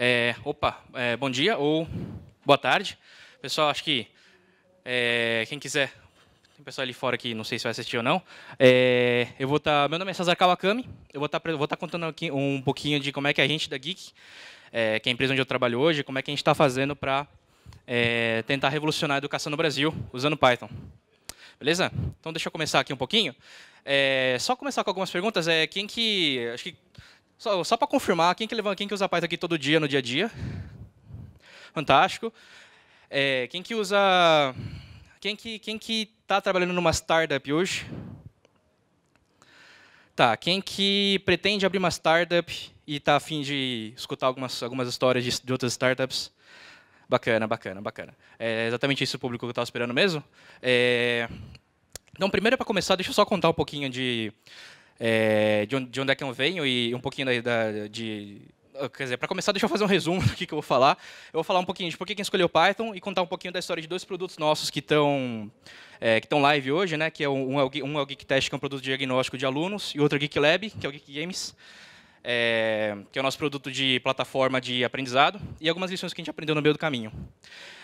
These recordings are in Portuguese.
É, opa, é, bom dia ou boa tarde. Pessoal, acho que é, quem quiser, tem pessoal ali fora que não sei se vai assistir ou não. É, eu vou estar, tá, meu nome é Cesar Kawakami, eu vou estar tá, vou tá contando aqui um pouquinho de como é que a gente da Geek, é, que é a empresa onde eu trabalho hoje, como é que a gente está fazendo para é, tentar revolucionar a educação no Brasil usando Python. Beleza? Então deixa eu começar aqui um pouquinho. só começar com algumas perguntas. É, quem que. Acho que só, só para confirmar, quem que, levanta, quem que usa Python aqui todo dia, no dia a dia? Fantástico. É, quem que usa... Quem que quem que está trabalhando numa startup hoje? Tá, quem que pretende abrir uma startup e está afim de escutar algumas, algumas histórias de, de outras startups? Bacana, bacana, bacana. É exatamente isso o público que eu estava esperando mesmo. É... Então, primeiro, para começar, deixa eu só contar um pouquinho de é, de, onde, de onde é que eu venho e um pouquinho da, da de ah, quer dizer, para começar, deixa eu fazer um resumo do que, que eu vou falar. Eu vou falar um pouquinho de por que quem escolheu Python e contar um pouquinho da história de dois produtos nossos que estão é, que estão live hoje, né? Que é um, é o, um é o é Geek Test, que é um produto de diagnóstico de alunos, e outro é o Geek Lab, que é o Geek Games, é, que é o nosso produto de plataforma de aprendizado e algumas lições que a gente aprendeu no meio do caminho.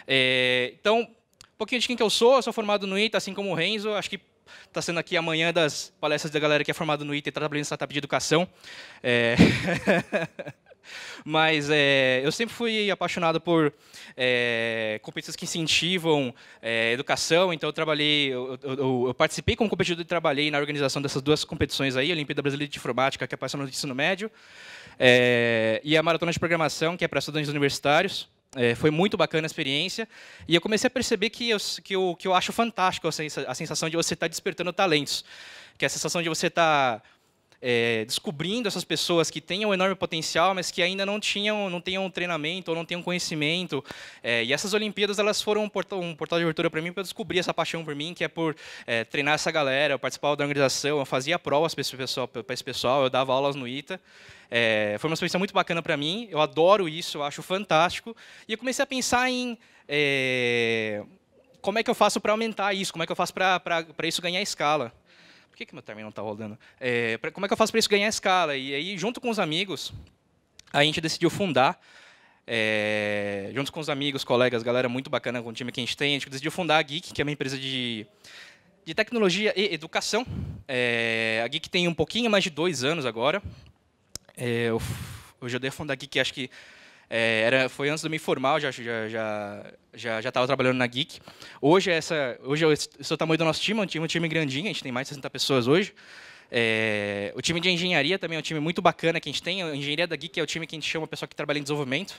É, então, um pouquinho de quem que eu sou. Eu sou formado no ITA, assim como o Renzo. Acho que está sendo aqui amanhã das palestras da galera que é formada no ITE e tá trabalhando em startup de educação. É... Mas é, eu sempre fui apaixonado por é, competições que incentivam é, educação, então eu trabalhei, eu, eu, eu, participei como competidor e trabalhei na organização dessas duas competições aí, a Olimpíada Brasileira de Informática, que é para no ensino médio, é, e a Maratona de Programação, que é para estudantes universitários. É, foi muito bacana a experiência. E eu comecei a perceber que, eu, que, eu, que eu acho fantástico a sensação de você estar tá despertando talentos. Que é a sensação de você estar tá é, descobrindo essas pessoas que têm um enorme potencial, mas que ainda não tinham, não tenham um treinamento ou não tenham conhecimento. É, e essas Olimpíadas elas foram um portal, um portal de abertura para mim para descobrir essa paixão por mim, que é por é, treinar essa galera, eu da organização, eu fazia provas para esse pessoal, para esse pessoal, eu dava aulas no ITA. É, foi uma experiência muito bacana para mim, eu adoro isso, eu acho fantástico. E eu comecei a pensar em é, como é que eu faço para aumentar isso, como é que eu faço para isso ganhar escala. Por que, que meu terminal não está rodando? É, pra, como é que eu faço para isso ganhar escala? E aí, junto com os amigos, a gente decidiu fundar é, junto com os amigos, colegas, galera muito bacana com o time que a gente tem, a gente decidiu fundar a Geek, que é uma empresa de, de tecnologia e educação. É, a Geek tem um pouquinho mais de dois anos agora. É, eu, já dei a fundar a Geek, acho que é, era, foi antes do me informal já já já já já estava trabalhando na Geek. Hoje é essa, hoje é o tamanho do nosso time, é um time, um time grandinho, a gente tem mais de 60 pessoas hoje. É, o time de engenharia também é um time muito bacana que a gente tem. A engenharia da Geek é o time que a gente chama o pessoal que trabalha em desenvolvimento.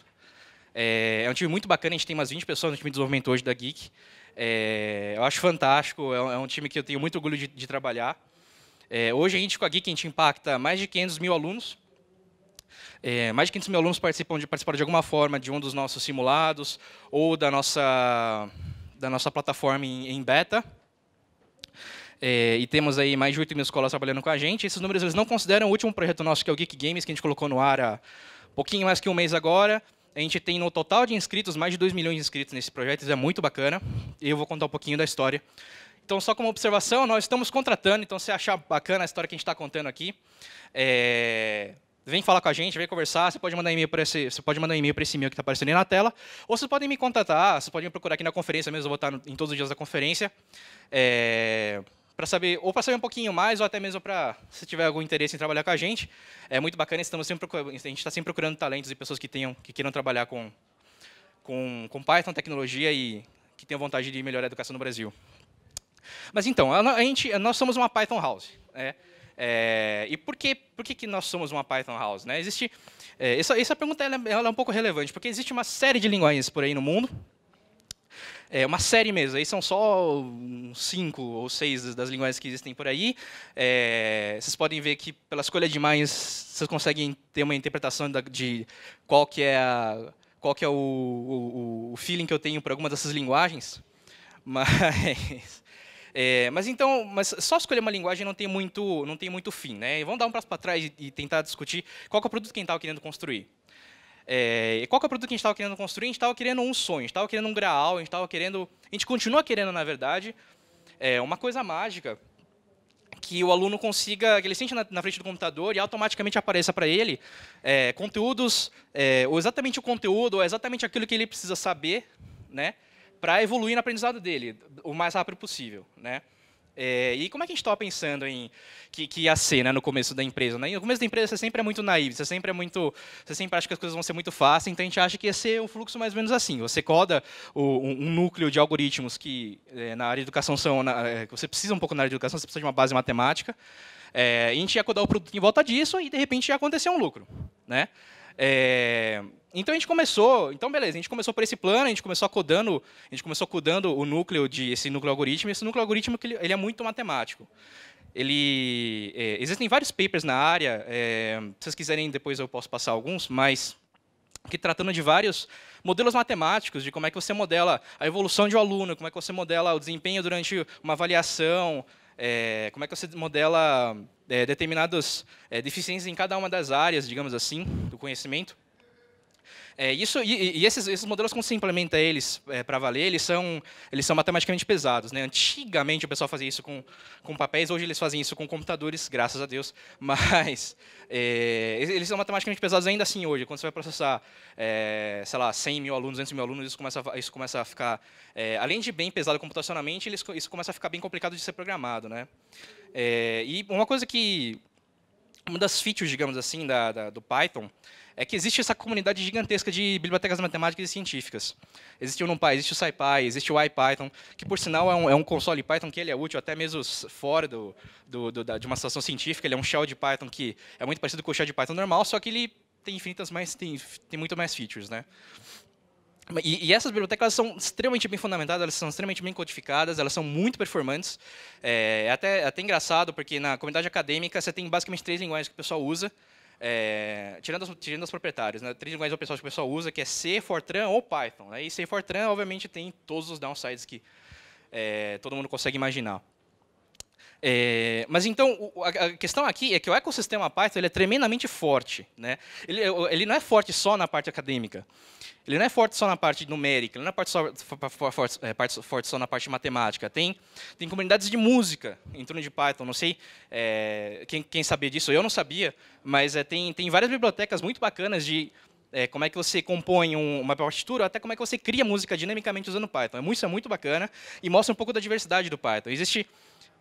É, é, um time muito bacana, a gente tem umas 20 pessoas no time de desenvolvimento hoje da Geek. É, eu acho fantástico, é um, é time que eu tenho muito orgulho de, de trabalhar. É, hoje a gente com a Geek a gente impacta mais de 500 mil alunos. É, mais de 500 mil alunos participam de, participaram de alguma forma de um dos nossos simulados ou da nossa, da nossa plataforma em, em beta. É, e temos aí mais de 8 mil escolas trabalhando com a gente. Esses números eles não consideram o último projeto nosso, que é o Geek Games, que a gente colocou no ar há pouquinho mais que um mês agora. A gente tem no total de inscritos mais de 2 milhões de inscritos nesse projeto, isso é muito bacana. e Eu vou contar um pouquinho da história. Então, só como observação, nós estamos contratando, então se achar bacana a história que a gente está contando aqui, é, Vem falar com a gente, vem conversar. Você pode mandar e-mail para esse, você pode mandar e-mail para esse e-mail que está aparecendo aí na tela, ou vocês podem me contatar. Vocês podem me procurar aqui na conferência mesmo, eu vou estar no, em todos os dias da conferência. É, eh, para saber, ou para saber um pouquinho mais, ou até mesmo para, se tiver algum interesse em trabalhar com a gente. É muito bacana, estamos sempre a gente está sempre procurando talentos e pessoas que, tenham, que queiram trabalhar com, com, com Python, tecnologia e que tenham vontade de melhorar a educação no Brasil. Mas então, a, a gente, nós somos uma Python House. É. É, e por que, por que, que nós somos uma Python House? Né? Existe, é, essa, essa pergunta ela, é, ela é um pouco relevante, porque existe uma série de linguagens por aí no mundo, é uma série mesmo. Aí são só cinco ou seis das linguagens que existem por aí. É, vocês podem ver que pela escolha de mais vocês conseguem ter uma interpretação de qual que é a, qual que é o, o, o feeling que eu tenho para algumas dessas linguagens. Mas é, mas então, mas só escolher uma linguagem não tem muito, não tem muito fim, né? vamos dar um passo para trás e, e, tentar discutir qual é o produto que a gente estava querendo construir. É, e qual é o produto que a gente estava querendo construir? A gente estava querendo um sonho, a gente estava querendo um graal, a gente estava querendo, a gente continua querendo, na verdade, é, uma coisa mágica que o aluno consiga, que ele sente na, na frente do computador e automaticamente apareça para ele é, conteúdos, é, ou exatamente o conteúdo, ou exatamente aquilo que ele precisa saber, né? para evoluir no aprendizado dele o mais rápido possível, né? É, e como é que a gente estava pensando em que, que ia ser né, no começo da empresa? Né? No começo da empresa você sempre é muito naive, você sempre é muito, você sempre acha que as coisas vão ser muito fáceis, então a gente acha que ia ser um fluxo mais ou menos assim. Você coda o, um, um, núcleo de algoritmos que é, na área de educação são, na, é, você precisa um pouco na área de educação, você precisa de uma base matemática. É, a gente ia codar o produto em volta disso e de repente ia acontecer um lucro, né? É, então a gente começou, então beleza, a gente começou por esse plano, a gente começou codando, a gente começou codando o núcleo de esse núcleo algoritmo, esse núcleo algoritmo que ele, ele é muito matemático. Ele é, existem vários papers na área, é, se vocês quiserem depois eu posso passar alguns, mas que tratando de vários modelos matemáticos de como é que você modela a evolução de um aluno, como é que você modela o desempenho durante uma avaliação, é, como é que você modela é, determinadas é, deficiências em cada uma das áreas, digamos assim, do conhecimento. É, isso, e, e esses, esses, modelos, quando se implementa eles é, para valer, eles são, eles são matematicamente pesados. Né? Antigamente o pessoal fazia isso com, com papéis, hoje eles fazem isso com computadores, graças a Deus. Mas é, eles são matematicamente pesados ainda assim hoje. Quando você vai processar, é, sei lá, 100 mil alunos, 200 mil alunos, isso começa, isso começa a ficar, é, além de bem pesado computacionalmente, eles, isso começa a ficar bem complicado de ser programado. Né? É, e uma coisa que... Uma das features, digamos assim, da, da do Python é que existe essa comunidade gigantesca de bibliotecas matemáticas e científicas. Existe o NumPy, existe o SciPy, existe o IPython, que por sinal é um, é um console Python que ele é útil até mesmo fora do, do, do, da, de uma situação científica. Ele é um shell de Python que é muito parecido com o shell de Python normal, só que ele tem infinitas mais tem, tem muito mais features, né? E, e, essas bibliotecas são extremamente bem fundamentadas, elas são extremamente bem codificadas, elas são muito performantes. É, é, até, é até engraçado, porque na comunidade acadêmica você tem basicamente três linguagens que o pessoal usa, é, tirando, as, tirando os proprietários, né? Trading Language que o pessoal usa, que é C, Fortran ou Python. Né? E C Fortran, obviamente, tem todos os downsides que é, todo mundo consegue imaginar. É, mas então, a questão aqui é que o ecossistema Python ele é tremendamente forte. Né? Ele, ele não é forte só na parte acadêmica. Ele não é forte só na parte numérica, ele não é só, forte, é, forte só na parte matemática. Tem, tem comunidades de música em torno de Python. Não sei é, quem, quem, sabia disso, eu não sabia, mas é, tem, tem várias bibliotecas muito bacanas de é, como é que você compõe um, uma partitura, até como é que você cria música dinamicamente usando Python. É isso é muito bacana e mostra um pouco da diversidade do Python. Existe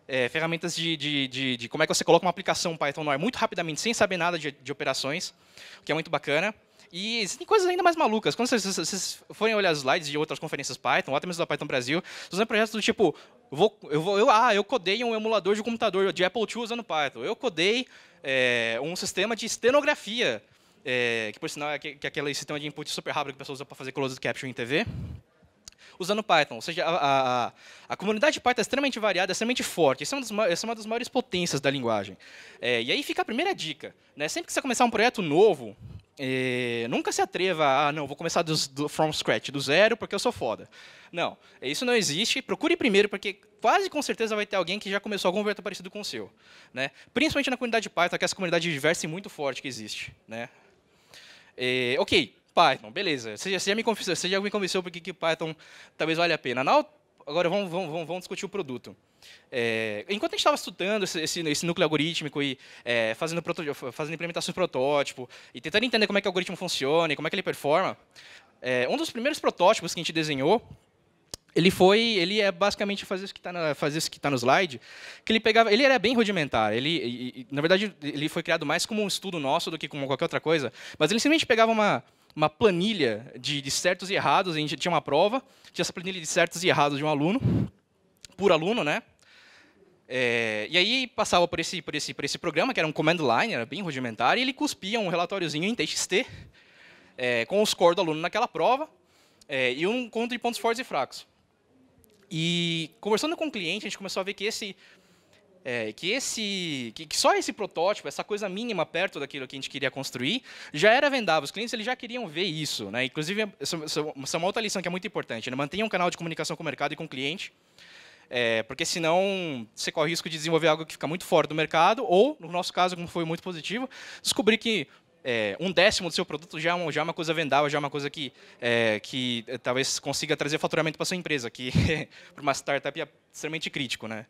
é, ferramentas de, de, de, de, como é que você coloca uma aplicação Python no ar muito rapidamente, sem saber nada de, operações, o que é muito bacana. E existem coisas ainda mais malucas. Quando vocês, vocês forem olhar os slides de outras conferências Python, ou até mesmo da Python Brasil, vocês vão projetos do tipo, vou, eu vou, eu, ah, eu codei um emulador de computador de Apple II usando Python. Eu codei é, um sistema de estenografia, é, que por sinal é, que, que é aquele sistema de input super rápido que a pessoa usa para fazer closed caption em TV usando Python. Ou seja, a, a, a comunidade Python é extremamente variada, é extremamente forte. Isso é, essa é uma das maiores potências da linguagem. É, e aí fica a primeira dica. Né? Sempre que você começar um projeto novo, e eh, nunca se atreva a, ah, não, vou começar do, do, from scratch, do zero, porque eu sou foda. Não, isso não existe. Procure primeiro, porque quase com certeza vai ter alguém que já começou algum projeto parecido com o seu. Né? Principalmente na comunidade Python, que é essa comunidade diversa e muito forte que existe. Né? E, eh, ok, Python, beleza. Você já, você já me convenceu, já me convenceu porque que Python talvez valha a pena. agora vamos, vamos, vamos discutir o produto. É, enquanto a gente estava estudando esse, esse, esse, núcleo algorítmico e é, fazendo, fazendo implementações de protótipo e tentando entender como é que o algoritmo funciona e como é que ele performa, é, um dos primeiros protótipos que a gente desenhou ele foi, ele é basicamente fazer isso que está fazer que tá no slide, que ele pegava, ele era bem rudimentar, ele, e, na verdade, ele foi criado mais como um estudo nosso do que como qualquer outra coisa, mas ele simplesmente pegava uma uma planilha de, de certos e errados, a gente tinha uma prova, tinha essa planilha de certos e errados de um aluno, por aluno, né? É, e aí passava por esse, por, esse, por esse programa, que era um command line, era bem rudimentar, e ele cuspia um relatóriozinho em TXT é, com o score do aluno naquela prova é, e um conto de pontos fortes e fracos. E conversando com o cliente, a gente começou a ver que esse é, que esse que, que, só esse protótipo, essa coisa mínima perto daquilo que a gente queria construir, já era vendável. Os clientes eles já queriam ver isso, né? Inclusive, essa, essa é uma outra lição que é muito importante, né? mantenha um canal de comunicação com o mercado e com o cliente. É, porque senão você corre o risco de desenvolver algo que fica muito fora do mercado, ou, no nosso caso, como foi muito positivo, descobrir que é, um décimo do seu produto já é, uma, já é uma coisa vendável, já é uma coisa que, é, que é, talvez consiga trazer faturamento para sua empresa, que para uma startup é extremamente crítico. Né?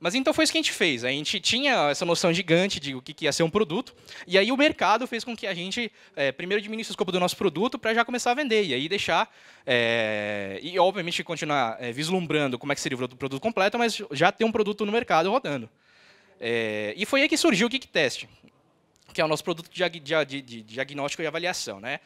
Mas então foi isso que a gente fez. A gente tinha essa noção gigante de o que, ia ser um produto, e aí o mercado fez com que a gente é, primeiro diminuísse o escopo do nosso produto para já começar a vender, e aí deixar. É, e obviamente continuar é, vislumbrando como é que seria o produto completo, mas já ter um produto no mercado rodando. É, e foi aí que surgiu o Kick Test, que é o nosso produto de, de, de, de diagnóstico e avaliação. Né?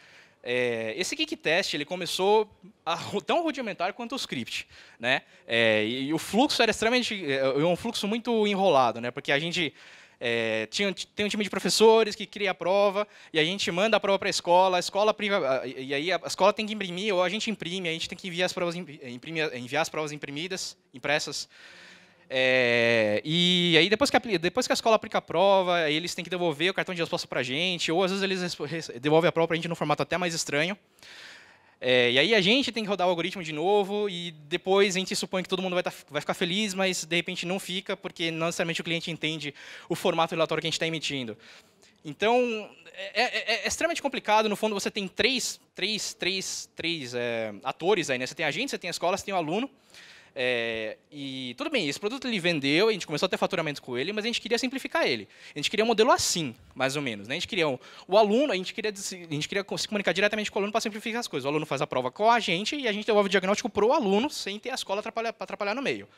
É, esse kick test ele começou a, tão rudimentar quanto o script, né? É, e, e, o fluxo era extremamente, é, um fluxo muito enrolado, né? Porque a gente é, tinha, tem um time de professores que cria a prova e a gente manda a prova para a escola, a escola priva, e aí a, a escola tem que imprimir ou a gente imprime, a gente tem que enviar as provas, imprimir, enviar as provas imprimidas, impressas. É, e aí depois que, a, depois que a escola aplica a prova, eles têm que devolver o cartão de resposta para a gente, ou às vezes eles devolvem a prova para a gente num formato até mais estranho. É, e aí a gente tem que rodar o algoritmo de novo e depois a gente supõe que todo mundo vai, tá, vai ficar feliz, mas de repente não fica, porque não necessariamente o cliente entende o formato relatório que a gente está emitindo. Então, é, é, é, é, extremamente complicado. No fundo, você tem três, três, três, três é, atores aí. Né? Você tem a gente, você tem a escola, você tem o aluno. É, e tudo bem, esse produto ele vendeu, a gente começou a ter faturamento com ele, mas a gente queria simplificar ele. A gente queria um modelo assim, mais ou menos. Né? A gente queria um, o aluno, a gente queria, a gente queria se comunicar diretamente com o aluno para simplificar as coisas. O aluno faz a prova com a gente e a gente devolve o diagnóstico para o aluno sem ter a escola atrapalhar, para atrapalhar no meio.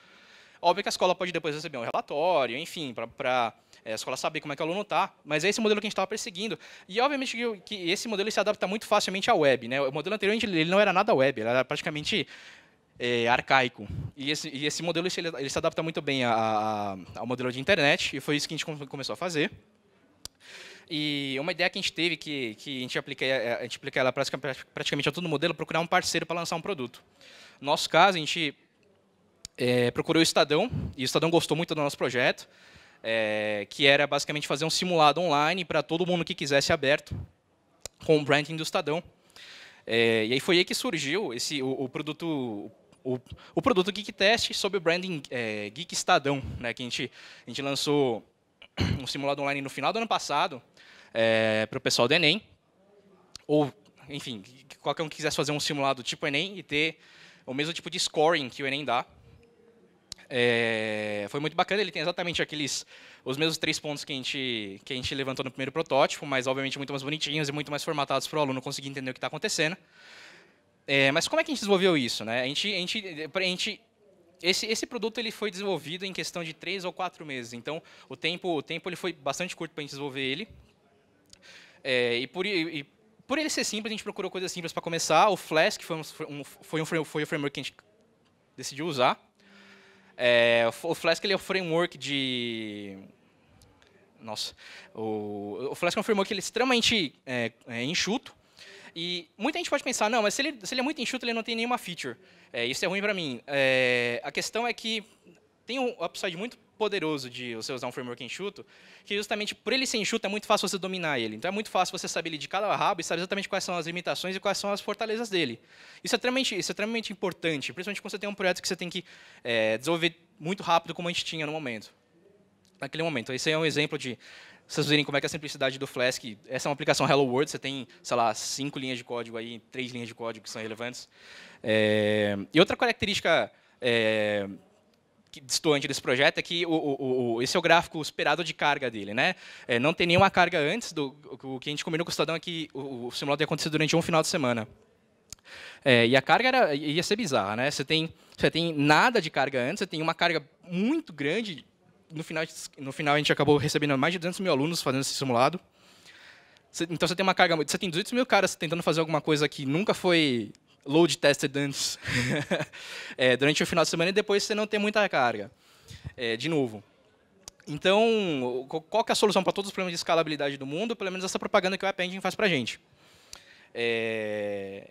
Óbvio que a escola pode depois receber um relatório, enfim, para é, a escola saber como é que o aluno está, mas é esse modelo que a gente estava perseguindo. E, obviamente, que, que esse modelo se adapta muito facilmente à web. Né? O modelo anterior, ele não era nada web, ele era praticamente é, arcaico. E esse, e esse modelo ele, ele se adapta muito bem a, a, ao modelo de internet, e foi isso que a gente começou a fazer. E uma ideia que a gente teve, que, que a, gente aplica, é, a gente aplica ela praticamente a todo modelo, é procurar um parceiro para lançar um produto. No nosso caso, a gente é, procurou o Estadão, e o Estadão gostou muito do nosso projeto, é, que era basicamente fazer um simulado online para todo mundo que quisesse aberto, com o branding do Estadão. É, e aí foi aí que surgiu esse, o, o produto o, o produto Geek Test sob o branding é, Geek Estadão, né, que a gente, a gente lançou um simulado online no final do ano passado é, para o pessoal do Enem, ou, enfim, qualquer um que quisesse fazer um simulado tipo Enem e ter o mesmo tipo de scoring que o Enem dá. É, foi muito bacana, ele tem exatamente aqueles os mesmos três pontos que a, gente, que a gente levantou no primeiro protótipo, mas obviamente muito mais bonitinhos e muito mais formatados para o aluno conseguir entender o que está acontecendo. É, mas como é que a gente desenvolveu isso? Né? A gente, a gente, a gente esse, esse produto ele foi desenvolvido em questão de três ou quatro meses. Então, o tempo, o tempo ele foi bastante curto para a gente desenvolver ele. É, e, por, e, por, ele ser simples, a gente procurou coisas simples para começar. O Flask foi, um, foi, um, foi o framework que a gente decidiu usar. É, o Flask ele é o framework de... Nossa. O, o Flask é um framework ele é extremamente é, é enxuto. E muita gente pode pensar, não, mas se ele, se ele é muito enxuto, ele não tem nenhuma feature. É, isso é ruim para mim. É, a questão é que tem um upside muito poderoso de você usar um framework enxuto, que justamente por ele ser enxuto é muito fácil você dominar ele. Então é muito fácil você saber ele de cada rabo e saber exatamente quais são as limitações e quais são as fortalezas dele. Isso é extremamente, isso é extremamente importante, principalmente quando você tem um projeto que você tem que é, desenvolver muito rápido, como a gente tinha no momento. Naquele momento. Esse é um exemplo de vocês verem como é que é a simplicidade do Flask, essa é uma aplicação Hello World, você tem, sei lá, cinco linhas de código aí, três linhas de código que são relevantes. É, e outra característica é, distante desse projeto é que o, o, o, esse é o gráfico esperado de carga dele. Né? É, não tem nenhuma carga antes. Do, o que a gente combinou com o Estadão é que o, o simulado ia acontecer durante um final de semana. É, e a carga era, ia ser bizarra. Né? Você, tem, você tem nada de carga antes, você tem uma carga muito grande no final, no final a gente acabou recebendo mais de 200 mil alunos fazendo esse simulado. Então você tem uma carga, você tem 200 mil caras tentando fazer alguma coisa que nunca foi load tested antes é, durante o final de semana e depois você não tem muita carga é, de novo. Então, qual é a solução para todos os problemas de escalabilidade do mundo? Pelo menos essa propaganda que o App Engine faz para a gente. É,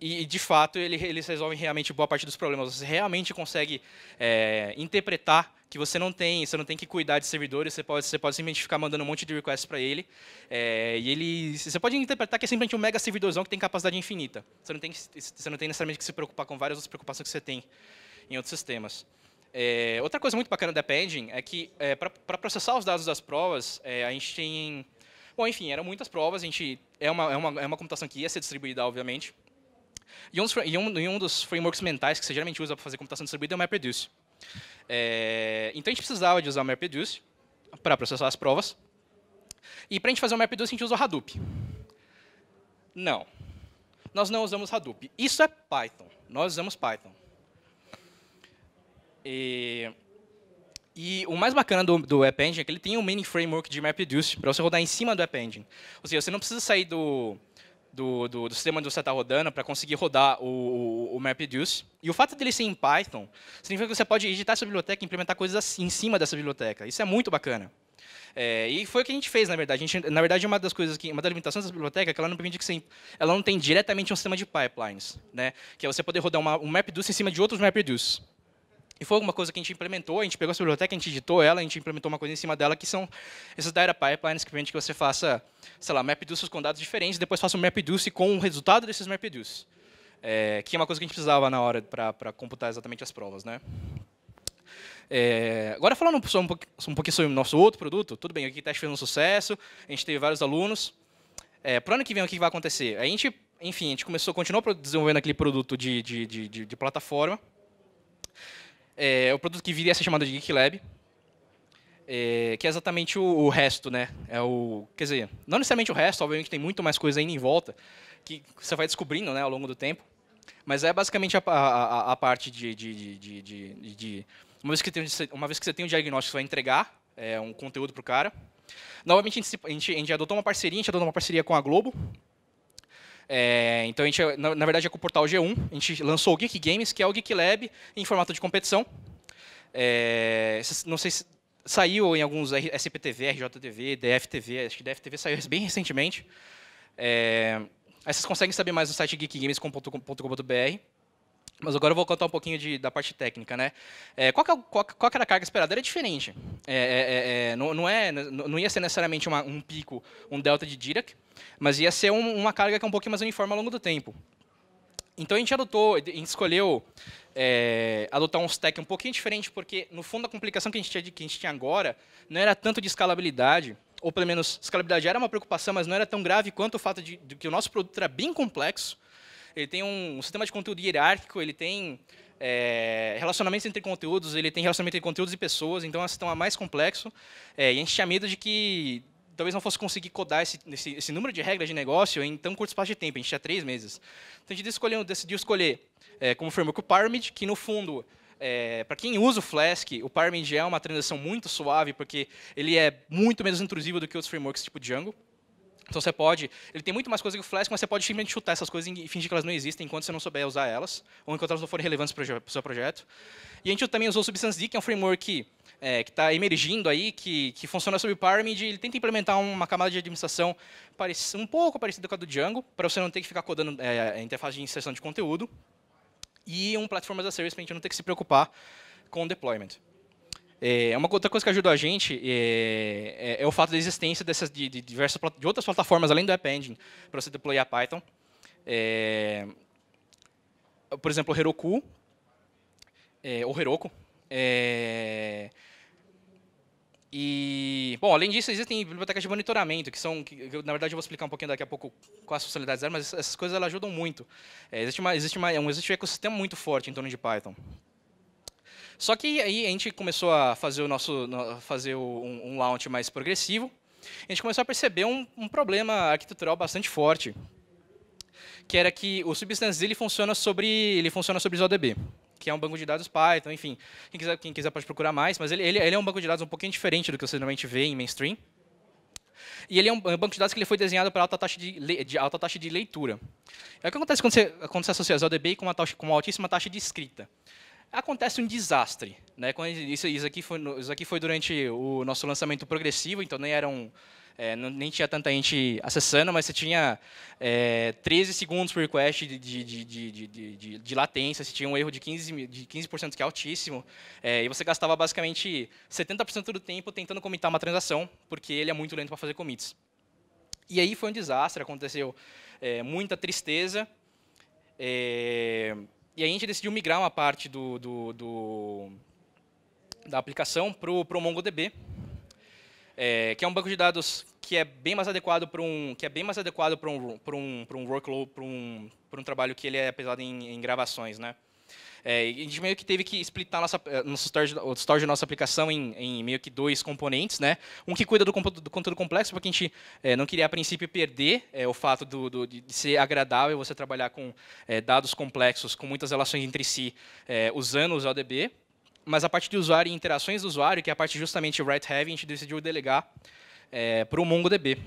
e, de fato, ele, eles resolvem realmente boa parte dos problemas. Você realmente consegue é, interpretar que você não tem, você não tem que cuidar de servidores, você pode, você pode simplesmente ficar mandando um monte de requests para ele, é, e ele, você pode interpretar que é simplesmente um mega servidorzão que tem capacidade infinita. Você não tem, você não tem necessariamente que se preocupar com várias outras preocupações que você tem em outros sistemas. É, outra coisa muito bacana da Pending é que é, eh, para processar os dados das provas, é, a gente tem... Bom, enfim, eram muitas provas, a gente, é, uma, é, uma, é uma computação que ia ser distribuída, obviamente. E um, e um, e um dos frameworks mentais que você geralmente usa para fazer computação distribuída é o MapReduce. É, então a gente precisava de usar o MapReduce para processar as provas. E para a gente fazer o MapReduce, a gente usa o Hadoop. Não. Nós não usamos Hadoop. Isso é Python. Nós usamos Python. E, e o mais bacana do, do App Engine é que ele tem um mini framework de MapReduce para você rodar em cima do App Engine. Ou seja, você não precisa sair do, do, do, do sistema onde você está rodando para conseguir rodar o, o, MapReduce. E o fato dele ser em Python significa que você pode editar essa biblioteca e implementar coisas assim, em cima dessa biblioteca. Isso é muito bacana. É, e foi o que a gente fez, na verdade. Gente, na verdade, uma das coisas que, uma das limitações dessa biblioteca é que ela não permite que você, ela não tem diretamente um sistema de pipelines, né? Que é você poder rodar uma, um MapReduce em cima de outros MapReduce. E foi alguma coisa que a gente implementou, a gente pegou essa biblioteca, a gente editou ela, a gente implementou uma coisa em cima dela, que são esses data pipelines que permite que você faça, sei lá, MapReduce com dados diferentes, e depois faça um MapReduce com o resultado desses MapReduce é, que é uma coisa que a gente precisava na hora para computar exatamente as provas. Né? É, agora falando um, um, pouquinho sobre o nosso outro produto, tudo bem, o Geek Test fez um sucesso, a gente teve vários alunos. É, para o ano que vem, o que vai acontecer? A gente, enfim, a gente começou, continuou desenvolvendo aquele produto de, de, de, de plataforma. É, o produto que viria a ser chamado de Geek Lab, é, que é exatamente o, o, resto, né? É o, quer dizer, não necessariamente o resto, obviamente tem muito mais coisa ainda em volta que você vai descobrindo né, ao longo do tempo. Mas é basicamente a, a, a parte de, de, de, de, uma, vez que tem, uma vez que você tem o diagnóstico, você vai entregar é, um conteúdo para o cara. Novamente, a gente, a, gente, a gente adotou uma parceria, a gente adotou uma parceria com a Globo, é, então, a gente, na, na, verdade, é com o portal G1. A gente lançou o Geek Games, que é o Geek Lab em formato de competição. É, não sei se saiu em alguns SPTV, RJTV, DFTV, acho que DFTV saiu bem recentemente. É, aí vocês conseguem saber mais no site geekgames.com.br. Mas agora eu vou contar um pouquinho de, da parte técnica, né? É, qual, que, é qual, qual, que, era a carga esperada? Era diferente. É, é, é não, não, é, não ia ser necessariamente uma, um pico, um delta de Dirac, mas ia ser um, uma carga que é um pouquinho mais uniforme ao longo do tempo. Então a gente adotou, a gente escolheu é, adotar um stack um pouquinho diferente, porque no fundo a complicação que a gente tinha, que a gente tinha agora não era tanto de escalabilidade, ou pelo menos escalabilidade era uma preocupação, mas não era tão grave quanto o fato de, de que o nosso produto era bem complexo. Ele tem um, um sistema de conteúdo hierárquico, ele tem é, relacionamentos entre conteúdos, ele tem relacionamento entre conteúdos e pessoas, então é um sistema mais complexo. É, e a gente tinha medo de que talvez não fosse conseguir codar esse, esse, esse número de regras de negócio em tão curto espaço de tempo, a gente tinha três meses. Então a gente decidiu escolher, decidiu escolher é, como framework o que no fundo é, para quem usa o Flask, o Pyramid é uma transição muito suave, porque ele é muito menos intrusivo do que outros frameworks tipo Django. Então você pode, ele tem muito mais coisa que o Flask, mas você pode simplesmente chutar essas coisas e fingir que elas não existem enquanto você não souber usar elas, ou enquanto elas não forem relevantes para o seu projeto. E a gente também usou o Substance que é um framework é, que está emergindo aí, que, que funciona sob o Pyramid, ele tenta implementar uma camada de administração um pouco parecida com a do Django, para você não ter que ficar codando é, a interface de inserção de conteúdo e um Platform as a Service para a gente não ter que se preocupar com o deployment. É, uma outra coisa que ajuda a gente é, é, é o fato da existência dessas, de, de, diversas, de outras plataformas além do App Engine para você deployar Python. É, por exemplo, o Heroku, é, ou Heroku, é, e, bom, além disso, existem bibliotecas de monitoramento, que são, que, na verdade, eu vou explicar um pouquinho daqui a pouco quais as funcionalidades delas, mas essas coisas elas ajudam muito. É, existe, uma, existe, uma, é existe um ecossistema muito forte em torno de Python. Só que aí a gente começou a fazer o nosso fazer um, um launch mais progressivo. A gente começou a perceber um, um problema arquitetural bastante forte, que era que o Substance ele funciona sobre ele funciona sobre IsoDB que é um banco de dados Python, enfim. Quem quiser, quem quiser pode procurar mais, mas ele, ele, ele é um banco de dados um pouquinho diferente do que você normalmente vê em mainstream. E ele é um é banco de dados que ele foi desenhado para alta taxa de, de, alta taxa de leitura. E é o que acontece quando você, quando você associa as ODB com uma, taxa, com uma altíssima taxa de escrita. Acontece um desastre. Né? Isso, isso, aqui foi, isso aqui foi durante o nosso lançamento progressivo, então nem era um, é, não, nem tinha tanta gente acessando, mas você tinha é, 13 segundos por request de, de, de, de, de latência, você tinha um erro de 15%, de 15 que é altíssimo, é, e você gastava basicamente 70% do tempo tentando comitar uma transação, porque ele é muito lento para fazer commits. E aí foi um desastre, aconteceu é, muita tristeza, é, e a gente decidiu migrar uma parte do, do, do da aplicação para o MongoDB, é, que é um banco de dados que é bem mais adequado para um que é bem mais adequado para um para um para um workload para um para um trabalho que ele é pesado em, em gravações, né? É, a gente meio que teve que splitar nossa, é, nosso storage, o storage da nossa aplicação em, em, meio que dois componentes, né? Um que cuida do, do conteúdo complexo, porque a gente é, não queria, a princípio, perder é, o fato do, do, de ser agradável você trabalhar com é, dados complexos, com muitas relações entre si, é, usando o ODB mas a parte de usuário e interações do usuário, que é a parte justamente write-heavy, a gente decidiu delegar é, para o MongoDB,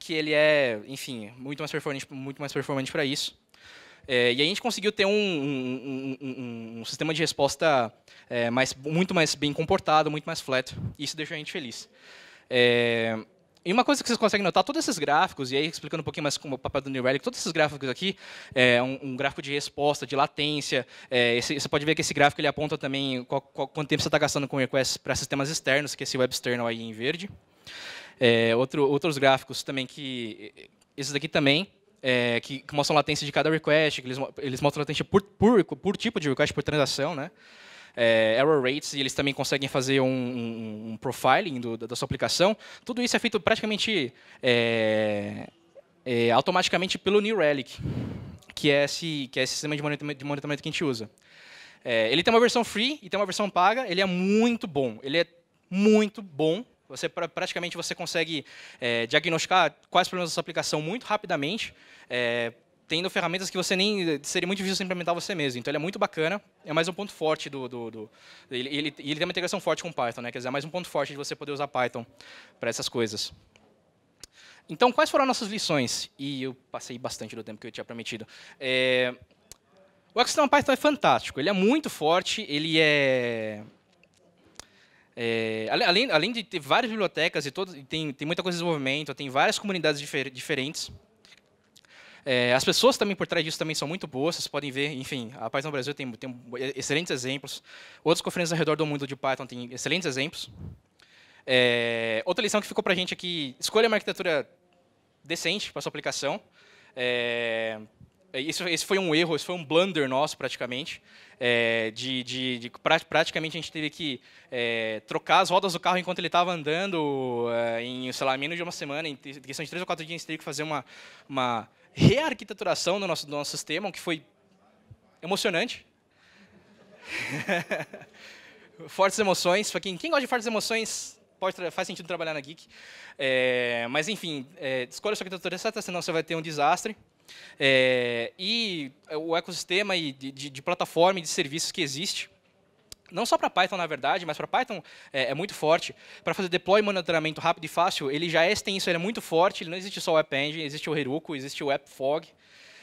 que ele é, enfim, muito mais performante, muito mais performante para isso. É, e a gente conseguiu ter um, um, um, um sistema de resposta é, mais, muito mais bem comportado, muito mais flat. isso deixou a gente feliz. É, e uma coisa que vocês conseguem notar, todos esses gráficos, e aí explicando um pouquinho mais como o papel do New Relic, todos esses gráficos aqui, é um, um gráfico de resposta, de latência, é, esse, você pode ver que esse gráfico ele aponta também qual, qual, quanto tempo você está gastando com requests para sistemas externos, que é esse web external aí em verde. É, outro, outros gráficos também que... Esses daqui também, é, que, que, mostram latência de cada request, eles, eles mostram latência por, por, por tipo de request, por transação, né? é, error rates, e eles também conseguem fazer um, um, profiling do, da sua aplicação. Tudo isso é feito praticamente é, é, automaticamente pelo New Relic, que é esse, que é esse sistema de monitoramento, de monitoramento que a gente usa. É, ele tem uma versão free e tem uma versão paga. Ele é muito bom. Ele é muito bom. Você praticamente você consegue é, diagnosticar quais problemas da sua aplicação muito rapidamente é, tendo ferramentas que você nem seria muito difícil implementar você mesmo. Então ele é muito bacana, é mais um ponto forte do, do, do ele, ele, ele, tem uma integração forte com Python, né? Quer dizer, é mais um ponto forte de você poder usar Python para essas coisas. Então quais foram nossas lições? E eu passei bastante do tempo que eu tinha prometido. É... O Xtreme Python é fantástico, ele é muito forte, ele é é, além, além de ter várias bibliotecas e todo, tem, tem muita coisa de desenvolvimento, tem várias comunidades difer diferentes. É, as pessoas também por trás disso também são muito boas, vocês podem ver, enfim, a Python Brasil tem, tem excelentes exemplos. Outras conferências ao redor do mundo de Python têm excelentes exemplos. É, outra lição que ficou para a gente aqui, escolha uma arquitetura decente para sua aplicação. É, esse, esse, foi um erro, esse foi um blunder nosso, praticamente. É, de, de, de, praticamente a gente teve que é, trocar as rodas do carro enquanto ele estava andando é, em, sei lá, menos de uma semana, em questão de três ou quatro dias, a gente teve que fazer uma, uma rearquiteturação do nosso, do nosso sistema, o que foi emocionante. fortes emoções. Pra quem, quem gosta de fortes emoções, pode, faz sentido trabalhar na Geek. É, mas, enfim, é, escolha sua arquitetura certa, senão você vai ter um desastre. É, e o ecossistema de, de, de plataforma e de serviços que existe não só para Python, na verdade, mas para Python é, é, muito forte. Para fazer deploy e monitoramento rápido e fácil, ele já é extenso, ele é muito forte, ele não existe só o App Engine, existe o Heroku, existe o AppFog.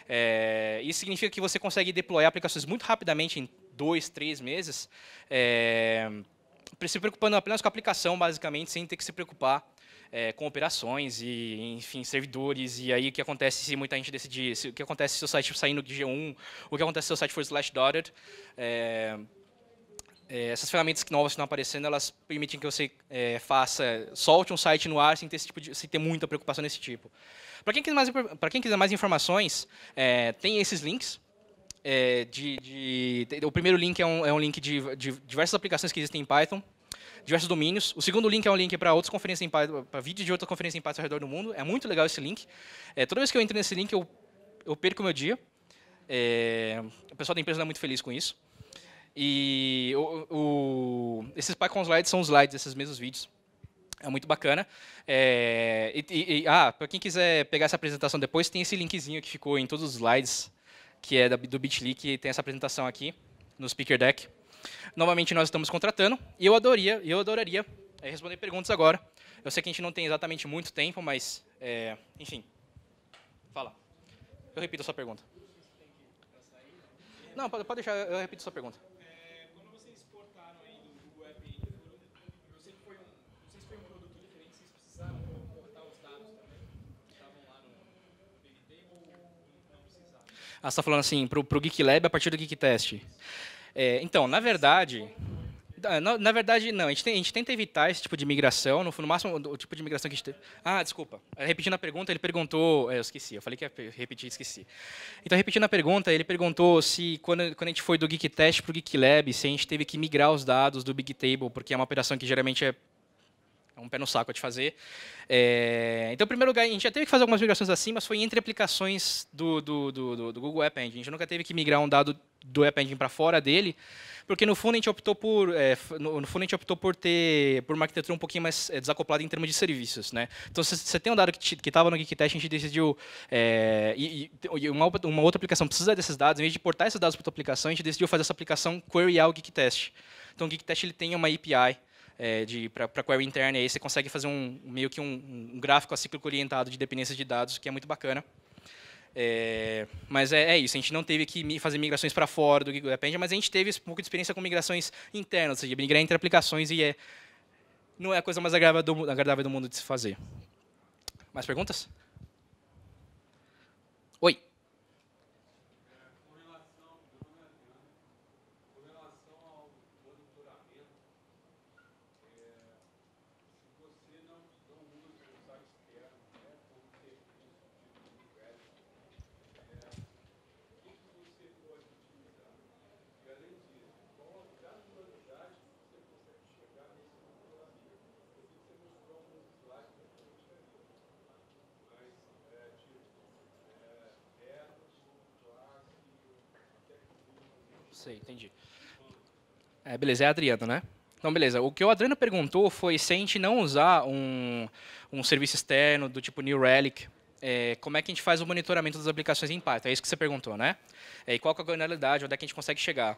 É, isso significa que você consegue deployar aplicações muito rapidamente, em dois, três meses, é, se preocupando apenas com a aplicação, basicamente, sem ter que se preocupar é, com operações e, enfim, servidores. E aí, o que acontece se muita gente decidir? Se, o que acontece se o site saindo no G1? O que acontece se o site for slash dotted? É, é, essas ferramentas novas que estão aparecendo, elas permitem que você é, faça, solte um site no ar sem ter, tipo de, sem ter muita preocupação desse tipo. Para quem, quem, quiser mais informações, é, tem esses links. É, de, de, o primeiro link é um, é um link de, de diversas aplicações que existem em Python, diversos domínios. O segundo link é um link para outras conferências em Python, para vídeos de outras conferências em Python ao redor do mundo. É muito legal esse link. É, toda vez que eu entro nesse link, eu, eu perco o meu dia. É, o pessoal da empresa não é muito feliz com isso. E o, o, esses PyCon slides são os slides, esses mesmos vídeos. É muito bacana. É, e, e, ah, para quem quiser pegar essa apresentação depois, tem esse linkzinho que ficou em todos os slides, que é do Bitly, que tem essa apresentação aqui no Speaker Deck. Novamente, nós estamos contratando, e eu adoraria, eu adoraria é, responder perguntas agora. Eu sei que a gente não tem exatamente muito tempo, mas, é, enfim, fala. Eu repito a sua pergunta. Não, pode, pode deixar, eu repito a sua pergunta. Ah, você está falando assim, para o Geek Lab a partir do Geek Test. É, então, na verdade, na, na, verdade, não. A gente, tem, a gente, tenta evitar esse tipo de migração. No, no máximo, o tipo de migração que a gente teve. Ah, desculpa. É, repetindo a pergunta, ele perguntou. É, eu esqueci. Eu falei que ia repetir esqueci. Então, repetindo a pergunta, ele perguntou se, quando, quando a gente foi do Geek Test para o Geek Lab, se a gente teve que migrar os dados do Big Table, porque é uma operação que geralmente é é um pé no saco de fazer. É, então, em primeiro lugar, a gente já teve que fazer algumas migrações assim, mas foi entre aplicações do, do, do, do Google App Engine. A gente nunca teve que migrar um dado do App Engine para fora dele, porque no fundo a gente optou por, é, no, fundo a gente optou por ter por uma arquitetura um pouquinho mais é, desacoplada em termos de serviços, né? Então, se você tem um dado que estava no GeekTest, a gente decidiu é, e, e uma, uma, outra aplicação precisa desses dados, em vez de portar esses dados para outra aplicação, a gente decidiu fazer essa aplicação queryar o GeekTest. Então, o GeekTest ele tem uma API é, para query interna, e aí você consegue fazer um, meio que um, um gráfico acíclico orientado de dependência de dados, que é muito bacana. É, mas é, é, isso, a gente não teve que fazer migrações para fora do Google Append, mas a gente teve um pouco de experiência com migrações internas, ou seja, migrar entre aplicações e é, não é a coisa mais agradável do, agradável do mundo de se fazer. Mais perguntas? sei, entendi. É, beleza, é Adriano, né? Então, beleza. O que o Adriano perguntou foi se a gente não usar um, um serviço externo do tipo New Relic, é, como é que a gente faz o monitoramento das aplicações em Python? É isso que você perguntou, né? É, e qual é a granularidade, onde é que a gente consegue chegar?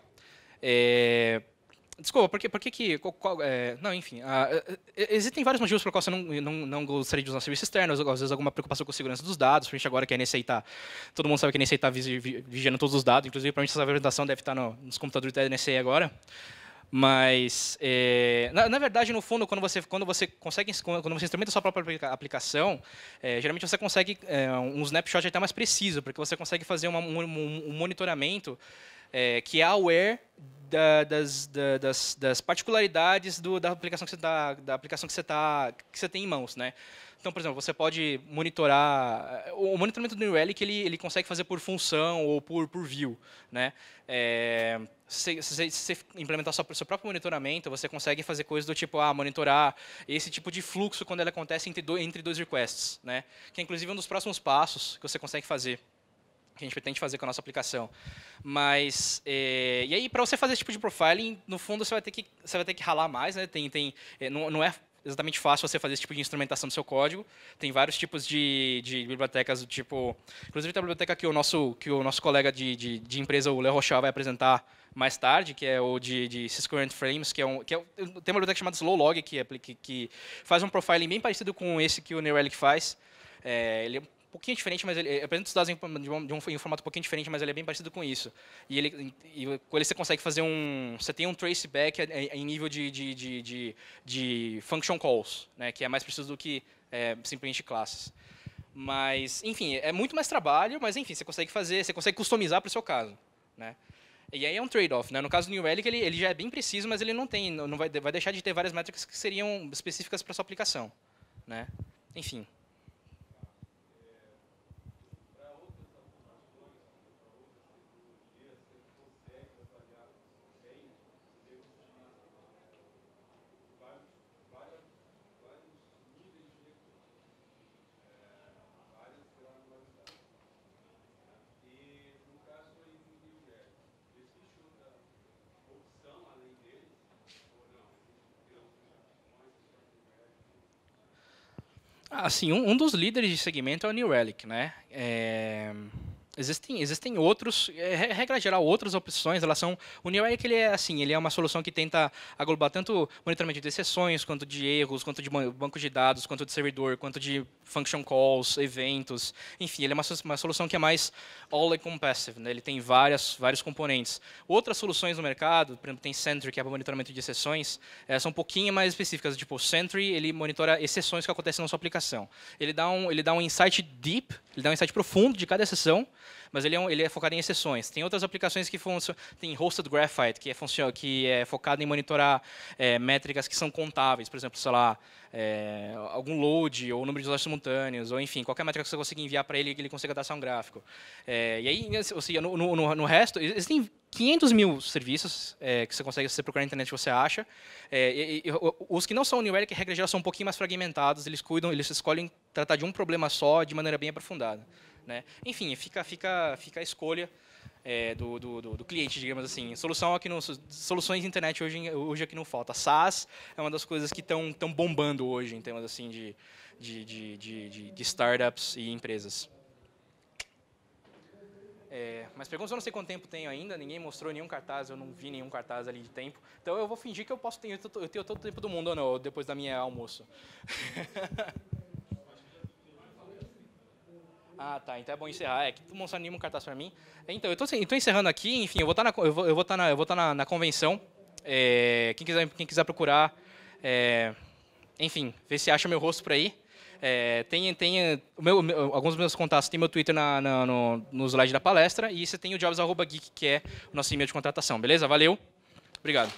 É, Desculpa, por que. Por que, que qual, é, não, enfim. Uh, existem vários motivos pelo qual você não, não, não gostaria de usar serviço externo, às vezes alguma preocupação com segurança dos dados, a gente agora que a NSA tá, Todo mundo sabe que a NSA está vigiando todos os dados, inclusive para mim essa apresentação deve estar tá no, nos computadores da NSA agora. Mas, é, na, na, verdade, no fundo, quando você, quando você consegue, quando você instrumenta a sua própria aplicação, é, geralmente você consegue é, um snapshot até mais preciso, porque você consegue fazer uma, um, um monitoramento é, que é aware da, das, da, das, das, particularidades do, da aplicação que você tá, da aplicação que você tá, que você tem em mãos, né? Então, por exemplo, você pode monitorar. O monitoramento do New Relic ele, ele consegue fazer por função ou por, por view. Né? É, se, se, se, você implementar seu, seu próprio monitoramento, você consegue fazer coisas do tipo ah, monitorar esse tipo de fluxo quando ele acontece entre, do, entre dois requests. Né? Que é inclusive um dos próximos passos que você consegue fazer que a gente pretende fazer com a nossa aplicação. Mas é, e aí para você fazer esse tipo de profiling, no fundo você vai ter que você vai ter que ralar mais, né? Tem tem é, não, não é exatamente fácil você fazer esse tipo de instrumentação do seu código. Tem vários tipos de, de bibliotecas, tipo, inclusive tem a biblioteca que o nosso que o nosso colega de, de, de empresa, o Léo Rocha vai apresentar mais tarde, que é o de, de Cisco Current Frames, que é um que é, tem uma biblioteca chamada Slowlog que, que, que faz um profiling bem parecido com esse que o New Relic faz. É, ele é um um pouquinho diferente, mas ele apresenta os dados em, de um, de um, em um formato um pouquinho diferente, mas ele é bem parecido com isso. E, ele, e com ele você consegue fazer um... Você tem um traceback é, é, em nível de, de, de, de, de function calls, né, que é mais preciso do que é, simplesmente classes. Mas, enfim, é muito mais trabalho, mas, enfim, você consegue fazer, você consegue customizar para o seu caso. Né? E aí é um trade-off, né? No caso do New Relic, ele, ele já é bem preciso, mas ele não tem, não vai, vai deixar de ter várias métricas que seriam específicas para sua aplicação, né? Enfim. assim, um, um, dos líderes de segmento é o New Relic, né? É, Existem, existem outros, é, regra geral, outras opções. Elas são. O New Relic é ele é assim, ele é uma solução que tenta aglobar tanto monitoramento de exceções, quanto de erros, quanto de banco de dados, quanto de servidor, quanto de function calls, eventos. Enfim, ele é uma, uma solução que é mais all-encompassive. Né? Ele tem várias, vários componentes. Outras soluções no mercado, por exemplo, tem Sentry, que é para monitoramento de exceções, é, são um pouquinho mais específicas. Tipo, o Sentry ele monitora exceções que acontecem na sua aplicação. Ele dá um, ele dá um insight deep, ele dá um insight profundo de cada exceção mas ele é, um, ele é focado em exceções. Tem outras aplicações que funcionam, tem Hosted Graphite, que é, que é focado em monitorar é, métricas que são contáveis, por exemplo, sei lá, é, algum load, ou número de usuários simultâneos, ou enfim, qualquer métrica que você consiga enviar para ele, que ele consiga dar só um gráfico. É, e aí, assim, ou seja, no, no, no resto, existem 500 mil serviços é, que você consegue, se você procurar na internet, você acha. É, e, e, os que não são New Relic regra geral, são um pouquinho mais fragmentados, eles cuidam, eles escolhem tratar de um problema só de maneira bem aprofundada. Né? Enfim, fica, fica, fica a escolha é, do, do, do, cliente, digamos assim. Solução aqui no, soluções de internet hoje, hoje aqui não falta. SaaS é uma das coisas que estão tão bombando hoje em termos assim, de, de, de, de, de startups e empresas. É, mas perguntas eu não sei quanto tempo tenho ainda, ninguém mostrou nenhum cartaz, eu não vi nenhum cartaz ali de tempo. Então eu vou fingir que eu posso ter, eu tenho todo o tempo do mundo ou não, depois da minha almoço. Ah, tá. Então é bom encerrar. É que tu mostrou nenhum cartaz para mim. Então, eu tô, eu tô, encerrando aqui. Enfim, eu vou estar tá na, eu vou, eu vou estar tá na, tá na, na convenção. É, quem, quiser, quem quiser procurar, é, enfim, vê se acha meu rosto por aí. É, tem tem é, meu, meu, alguns dos meus contatos, tem meu Twitter na, na, no, no slide da palestra. E você tem o jobs.geek, que é o nosso e-mail de contratação. Beleza? Valeu. Obrigado.